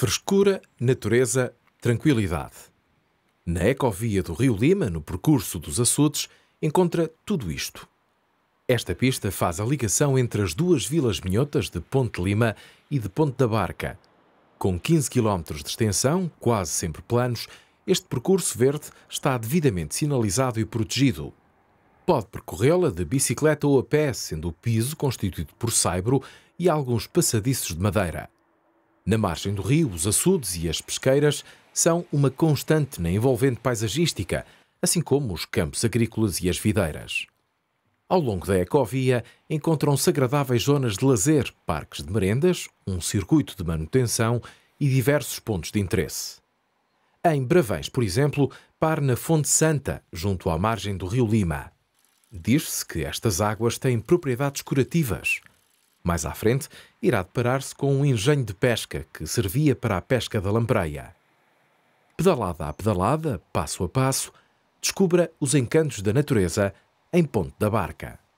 Frescura, natureza, tranquilidade. Na ecovia do Rio Lima, no percurso dos Açudes, encontra tudo isto. Esta pista faz a ligação entre as duas vilas minhotas de Ponte Lima e de Ponte da Barca. Com 15 km de extensão, quase sempre planos, este percurso verde está devidamente sinalizado e protegido. Pode percorrê-la de bicicleta ou a pé, sendo o piso constituído por saibro e alguns passadiços de madeira. Na margem do rio, os açudes e as pesqueiras são uma constante na envolvente paisagística, assim como os campos agrícolas e as videiras. Ao longo da ecovia, encontram-se agradáveis zonas de lazer, parques de merendas, um circuito de manutenção e diversos pontos de interesse. Em Bravães, por exemplo, par na Fonte Santa, junto à margem do Rio Lima. Diz-se que estas águas têm propriedades curativas. Mais à frente, irá deparar-se com um engenho de pesca que servia para a pesca da lampreia. Pedalada a pedalada, passo a passo, descubra os encantos da natureza em ponto da Barca.